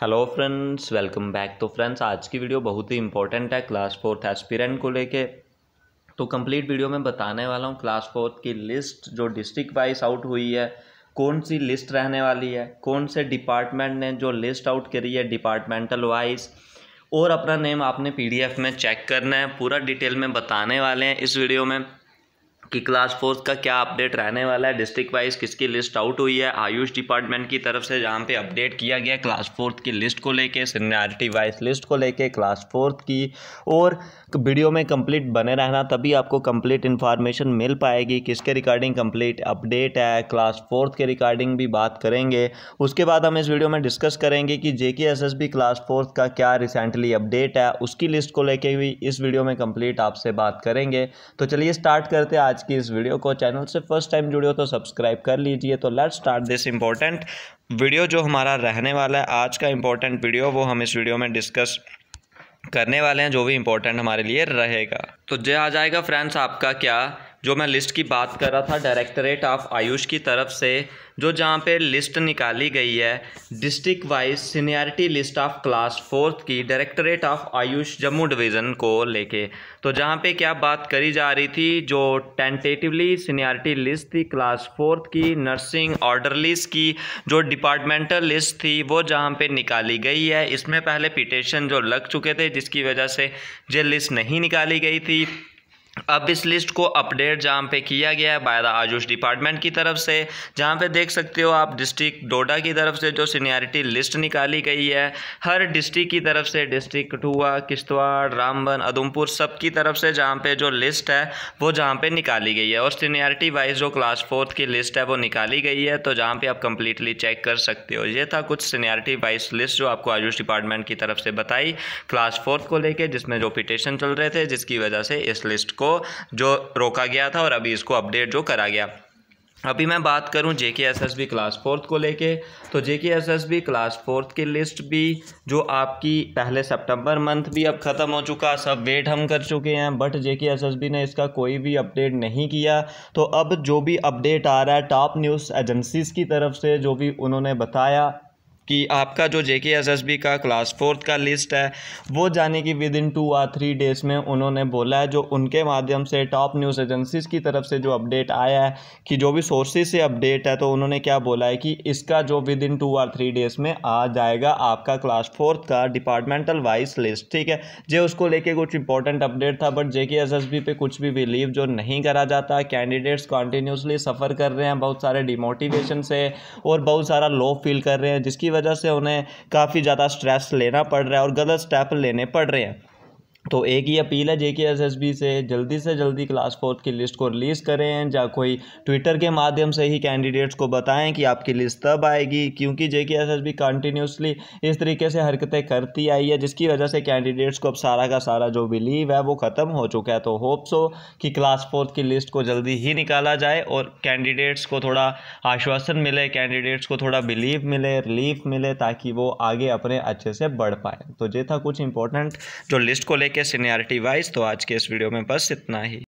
hello friends welcome back तो friends आज की वीडियो बहुत ही इंपॉर्टेंट है क्लास फोर्थ एस्पिरेंट को लेके तो कंप्लीट वीडियो में बताने वाला हूँ क्लास फोर्थ की लिस्ट जो डिस्ट्रिक्ट वाइज आउट हुई है कौन सी लिस्ट रहने वाली है कौन से डिपार्टमेंट ने जो लिस्ट आउट करी है डिपार्टमेंटल वाइज और अपना नेम आपने पी में चेक करना है पूरा डिटेल में बताने वाले हैं इस वीडियो में कि क्लास फोर्थ का क्या अपडेट रहने वाला है डिस्ट्रिक्ट वाइज किसकी लिस्ट आउट हुई है आयुष डिपार्टमेंट की तरफ से जहाँ पे अपडेट किया गया क्लास फोर्थ की लिस्ट को लेके सीनियरिटी वाइज लिस्ट को लेके क्लास फोर्थ की और वीडियो में कंप्लीट बने रहना तभी आपको कंप्लीट इन्फॉर्मेशन मिल पाएगी किसके रिगार्डिंग कंप्लीट अपडेट है क्लास फोर्थ के रिगार्डिंग भी बात करेंगे उसके बाद हम इस वीडियो में डिस्कस करेंगे कि जे क्लास फोर्थ का क्या रिसेंटली अपडेट है उसकी लिस्ट को लेके भी इस वीडियो में कंप्लीट आपसे बात करेंगे तो चलिए स्टार्ट करते हैं आज की इस वीडियो को चैनल से फर्स्ट टाइम जुड़े हो तो सब्सक्राइब कर लीजिए तो let's start this important video जो हमारा रहने वाला है आज का इम्पोर्टेंट वीडियो वो हम इस वीडियो में डिस्कस करने वाले हैं जो भी इम्पोर्टेंट हमारे लिए रहेगा तो जय आ जाएगा फ्रेंड्स आपका क्या जो मैं लिस्ट की बात कर रहा था डायरेक्टरेट ऑफ आयुष की तरफ से जो जहाँ पे लिस्ट निकाली गई है district wise seniority list of class fourth की directorate of AYUSH Jammu division को लेके तो जहाँ पे क्या बात करी जा रही थी जो टेंटेटिवली सीनियरिटी लिस्ट थी क्लास फोर्थ की नर्सिंग ऑर्डर लिस्ट की जो डिपार्टमेंटल लिस्ट थी वो जहाँ पे निकाली गई है इसमें पहले पिटेशन जो लग चुके थे जिसकी वजह से ये लिस्ट नहीं निकाली गई थी अब इस लिस्ट को अपडेट जहाँ पे किया गया है बाय द आयुष डिपार्टमेंट की तरफ से जहाँ पे देख सकते हो आप डिस्ट्रिक्ट डोडा की तरफ से जो सीनियरिटी लिस्ट निकाली गई है हर डिस्ट्रिक्ट की तरफ से डिस्ट्रिक्ट कठुआ किश्तवाड़ रामबन उधमपुर सब की तरफ से जहाँ पे जो लिस्ट है वो जहाँ पे निकाली गई है और सीनियरिटी वाइज जो क्लास फोर्थ की लिस्ट है वो निकाली गई है तो जहाँ पर आप कंप्लीटली चेक कर सकते हो ये था कुछ सीनियरिटी वाइज लिस्ट जो आपको आयुष डिपार्टमेंट की तरफ से बताई क्लास फोर्थ को लेकर जिसमें जो पिटिशन चल रहे थे जिसकी वजह से इस लिस्ट को इसको जो रोका गया था और अभी इसको अपडेट जो करा गया अभी मैं बात करूं J K S S B class fourth को लेके तो J K S S B class fourth की लिस्ट भी जो आपकी पहले सितंबर मंथ भी अब ख़त्म हो चुका सब वेट हम कर चुके हैं but J K S S B ने इसका कोई भी अपडेट नहीं किया तो अब जो भी अपडेट आ रहा है टॉप न्यूज़ एजेंसीज़ की तरफ से जो भी उन्होंने बताया कि आपका जो J K S S B का क्लास फोर्थ का लिस्ट है वो जाने की विद इन टू और थ्री डेज में उन्होंने बोला है जो उनके माध्यम से टॉप न्यूज़ एजेंसीज़ की तरफ से जो अपडेट आया है कि जो भी सोर्सेज से अपडेट है तो उन्होंने क्या बोला है कि इसका जो विद इन टू और थ्री डेज में आ जाएगा आपका क्लास फोर्थ का डिपार्टमेंटल वाइज लिस्ट ठीक है जो उसको लेके कुछ इंपॉर्टेंट अपडेट था but J K S S B पे कुछ भी बिलीव जो नहीं करा जाता कैंडिडेट्स कॉन्टीन्यूसली सफ़र कर रहे हैं बहुत सारे डिमोटिवेशन से और बहुत सारा लो फील कर रहे हैं जिसकी वजह से उन्हें काफ़ी ज़्यादा स्ट्रेस लेना पड़ रहा है और गलत स्टेप लेने पड़ रहे हैं तो एक ही अपील है जे के एस एस बी से जल्दी से जल्दी क्लास फोर्थ की लिस्ट को रिलीज़ करें या कोई ट्विटर के माध्यम से ही कैंडिडेट्स को बताएं कि आपकी लिस्ट तब आएगी क्योंकि जे K S S B continuously इस तरीके से हरकतें करती आई है जिसकी वजह से कैंडिडेट्स को अब सारा का सारा जो बिलीव है वो ख़त्म हो चुका है तो होप्स हो कि क्लास फोर्थ की लिस्ट को जल्दी ही निकाला जाए और कैंडिडेट्स को थोड़ा आश्वासन मिले कैंडिडेट्स को थोड़ा बिलीव मिले रिलीफ मिले ताकि वो आगे अपने अच्छे से बढ़ पाए तो ये था कुछ इंपॉर्टेंट जो लिस्ट को लेकर है सीनियरिटी वाइज तो आज के इस वीडियो में बस इतना ही